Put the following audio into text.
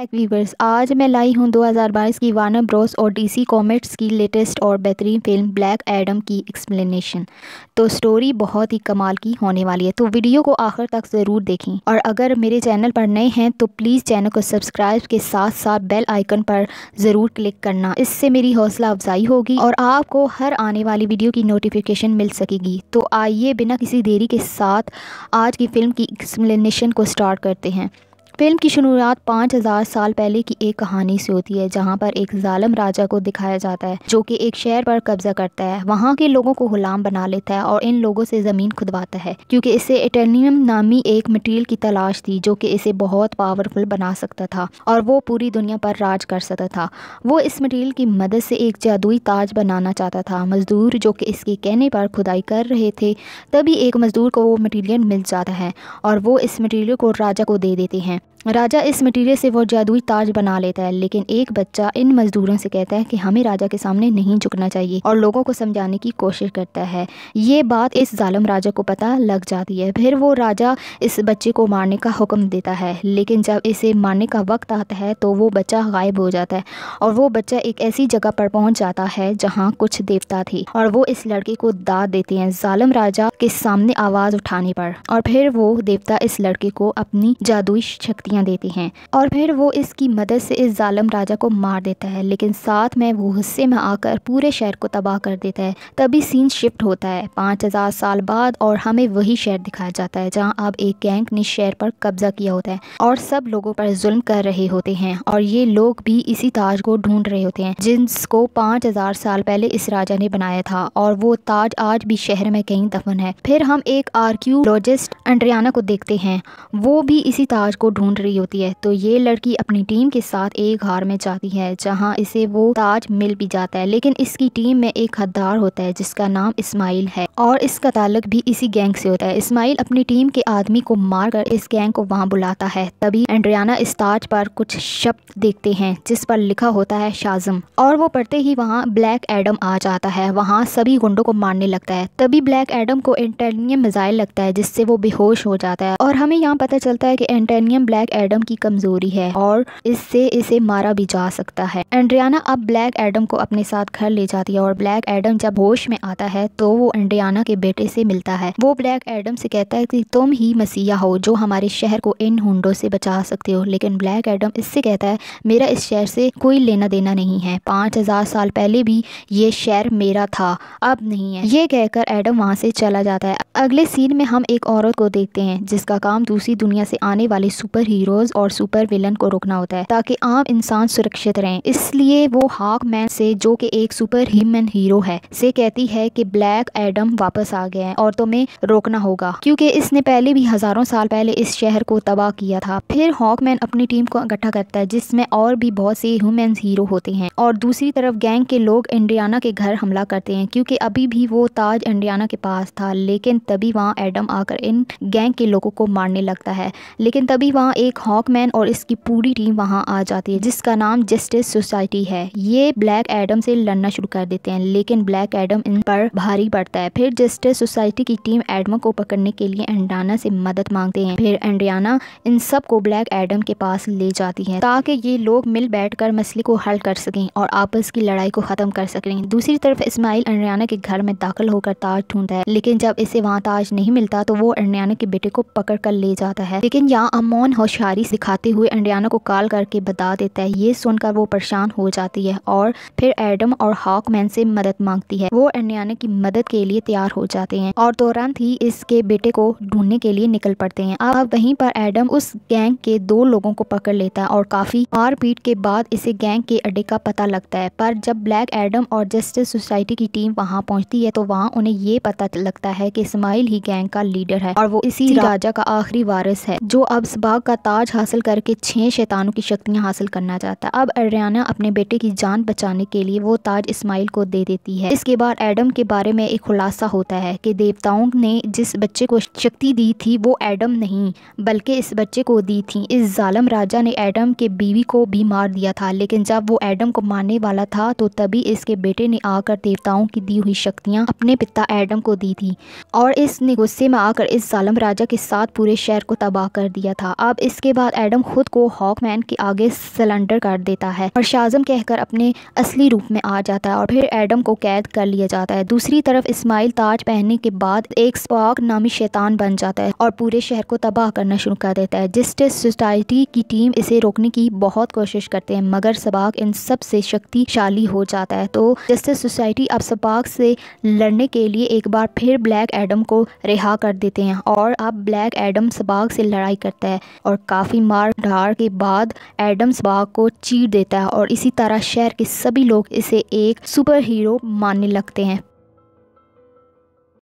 back viewers आज मैं लाई हूँ 2022 की वानर ब्रॉस और डीसी कॉमेट्स की लेटेस्ट और बेहतरीन फिल्म ब्लैक एडम की एक्सप्लेनेशन तो स्टोरी बहुत ही कमाल की होने वाली है तो वीडियो को आखिर तक ज़रूर देखें और अगर मेरे चैनल पर नए हैं तो प्लीज़ चैनल को सब्सक्राइब के साथ साथ बेल आइकन पर ज़रूर क्लिक करना इससे मेरी हौसला अफजाई होगी और आपको हर आने वाली वीडियो की नोटिफिकेशन मिल सकेगी तो आइए बिना किसी देरी के साथ आज की फ़िल्म की एक्सप्लेशन को स्टार्ट करते हैं फिल्म की शुरुआत पाँच हज़ार साल पहले की एक कहानी से होती है जहाँ पर एक जालम राजा को दिखाया जाता है जो कि एक शहर पर कब्जा करता है वहाँ के लोगों को गुलाम बना लेता है और इन लोगों से ज़मीन खुदवाता है क्योंकि इसे इटर्नियम नामी एक मटेरियल की तलाश थी जो कि इसे बहुत पावरफुल बना सकता था और वो पूरी दुनिया पर राज कर सकता था वो इस मटेरियल की मदद से एक जादुई ताज बनाना चाहता था मज़दूर जो कि इसके कहने पर खुदाई कर रहे थे तभी एक मज़दूर को वो मटीरियल मिल जाता है और वो इस मटीरियल को राजा को दे देते हैं राजा इस मटेरियल से वो जादुई ताज बना लेता है लेकिन एक बच्चा इन मजदूरों से कहता है कि हमें राजा के सामने नहीं झुकना चाहिए और लोगों को समझाने की कोशिश करता है ये बात इस जालम राजा को पता लग जाती है फिर वो राजा इस बच्चे को मारने का हुक्म देता है लेकिन जब इसे मारने का वक्त आता है तो वो बच्चा गायब हो जाता है और वो बच्चा एक ऐसी जगह पर पहुँच जाता है जहाँ कुछ देवता थी और वो इस लड़के को दाद देते हैं जालम राजा के सामने आवाज़ उठाने पर और फिर वो देवता इस लड़के को अपनी जादुई शक्ति पार्टियाँ देती हैं और फिर वो इसकी मदद से इस जालम राजा को मार देता है लेकिन साथ में वो गुस्से में आकर पूरे शहर को तबाह कर देता है तभी सीन शिफ्ट होता है पाँच हज़ार साल बाद और हमें वही शहर दिखाया जाता है जहाँ अब एक गैंग ने शहर पर कब्जा किया होता है और सब लोगों पर जुल्म कर रहे होते हैं और ये लोग भी इसी ताज को ढूंढ रहे होते हैं जिसको पाँच हज़ार साल पहले इस राजा ने बनाया था और वो ताज आज भी शहर में कहीं दफन है फिर हम एक आर्क्यूलॉजिस्ट एंड्रियाना को देखते हैं वो भी इसी ताज को ढूंढ रही होती है तो ये लड़की अपनी टीम के साथ एक घर में जाती है जहाँ इसे वो ताज मिल भी जाता है लेकिन इसकी टीम में एक हद्दार होता है जिसका नाम इस्माइल है और इसका ताल्लुक भी इसी गैंग से होता है इस्माइल अपनी टीम के आदमी को मारकर इस गैंग को वहाँ बुलाता है तभी एंड्रियाना इस ताज पर कुछ शब्द देखते हैं जिस पर लिखा होता है शाजम और वो पढ़ते ही वहाँ ब्लैक एडम आ जाता है वहाँ सभी गुंडों को मारने लगता है तभी ब्लैक एडम को एंटेनियम मिजाइल लगता है जिससे वो बेहोश हो जाता है और हमें यहाँ पता चलता है कि एंटेनियम ब्लैक ब्लैक एडम की कमजोरी है और इससे इसे मारा भी जा सकता है एंड्रियाना अब ब्लैक एडम को अपने साथ घर ले जाती है और ब्लैक एडम जब होश में आता है तो वो एंड्रियाना के बेटे से मिलता है वो ब्लैक एडम से कहता है कि तुम ही मसीहा हो जो हमारे शहर को इन हुडों से बचा सकते हो लेकिन ब्लैक एडम इससे कहता है मेरा इस शहर से कोई लेना देना नहीं है पांच हजार साल पहले भी ये शहर मेरा था अब नहीं है ये कहकर एडम वहाँ से चला जाता है अगले सीन में हम एक औरत को देखते हैं जिसका काम दूसरी दुनिया से आने वाले सुपर हीरो हीरोज़ और सुपर विलन को रोकना होता है ताकि आम इंसान सुरक्षित रहें इसलिए वो हाक मैन से जो कि एक सुपर ह्यूमन हीरो है से कहती है कि ब्लैक एडम वापस आ गया है और तुम्हें रोकना होगा क्योंकि इसने पहले भी हज़ारों साल पहले इस शहर को तबाह किया था फिर हॉकमैन अपनी टीम को इकट्ठा करता है जिसमें और भी बहुत से ह्यूमन हीरो होते हैं और दूसरी तरफ गैंग के लोग इंडियाना के घर हमला करते हैं क्योंकि अभी भी वो ताज इंडियाना के पास था लेकिन तभी वहाँ एडम आकर इन गैंग के लोगों को मारने लगता है लेकिन तभी वहाँ एक एक हॉकमैन और इसकी पूरी टीम वहाँ आ जाती है जिसका नाम जस्टिस सोसाइटी है ये ब्लैक एडम से लड़ना शुरू कर देते हैं लेकिन ब्लैक एडम इन पर भारी पड़ता है फिर जस्टिस सोसाइटी की टीम एडम को पकड़ने के लिए एंडाना से मदद मांगते हैं फिर एंडियाना इन सब को ब्लैक एडम के पास ले जाती है ताकि ये लोग मिल बैठ कर मसले को हल कर सकें और आपस की लड़ाई को ख़त्म कर सकें दूसरी तरफ इसमाइल एंड्रियाना के घर में दाखिल होकर ताज ढूंढता है लेकिन जब इसे वहाँ ताज नहीं मिलता तो वो अंडियाना के बेटे को पकड़ कर ले जाता है लेकिन यहाँ अमोन होश होशियारी सिखाते हुए इंडियाना को कॉल करके बता देता है ये सुनकर वो परेशान हो जाती है और फिर एडम और हॉकमैन से मदद मांगती है वो इंडियाना की मदद के लिए तैयार हो जाते हैं और तुरंत ही इसके बेटे को ढूंढने के लिए निकल पड़ते हैं अब वहीं पर एडम उस गैंग के दो लोगों को पकड़ लेता है और काफी मारपीट के बाद इसे गैंग के अड्डे का पता लगता है पर जब ब्लैक एडम और जस्टिस सोसाइटी की टीम वहाँ पहुँचती है तो वहाँ उन्हें ये पता लगता है की इस्माइल ही गैंग का लीडर है और वो इसी राजा का आखिरी वारिस है जो अब सबाग का ताज हासिल करके छह शैतानों की शक्तियां हासिल करना चाहता है अब एड्रियाना अपने बेटे की जान बचाने के लिए वो ताज इस्माइल को दे देती है इसके बाद एडम के बारे में एक खुलासा होता है कि देवताओं ने जिस बच्चे को शक्ति दी थी वो एडम नहीं बल्कि इस बच्चे को दी थी इस जालम राजा ने एडम के बीवी को भी मार दिया था लेकिन जब वो एडम को मारने वाला था तो तभी इसके बेटे ने आकर देवताओं की दी हुई शक्तियाँ अपने पिता एडम को दी थी और इसने गुस्से में आकर इस जालम राजा के साथ पूरे शहर को तबाह कर दिया था अब इस इसके बाद एडम खुद को हॉकमैन के आगे सिलेंडर कर देता है और शाजम कहकर अपने असली रूप में आ जाता है और फिर एडम को कैद कर लिया जाता है दूसरी तरफ इस्माइल ताज पहनने के बाद एक स्पॉक नामी शैतान बन जाता है और पूरे शहर को तबाह करना शुरू कर देता है जस्टिस सोसाइटी की टीम इसे रोकने की बहुत कोशिश करते हैं मगर सबाक इन सब से शक्तिशाली हो जाता है तो जस्टिस सोसाइटी अब सबाक से लड़ने के लिए एक बार फिर ब्लैक एडम को रिहा कर देते हैं और अब ब्लैक एडम सबाक से लड़ाई करता है और काफ़ी मार ढार के बाद एडम्स बाग को चीर देता है और इसी तरह शहर के सभी लोग इसे एक सुपर हीरो मानने लगते हैं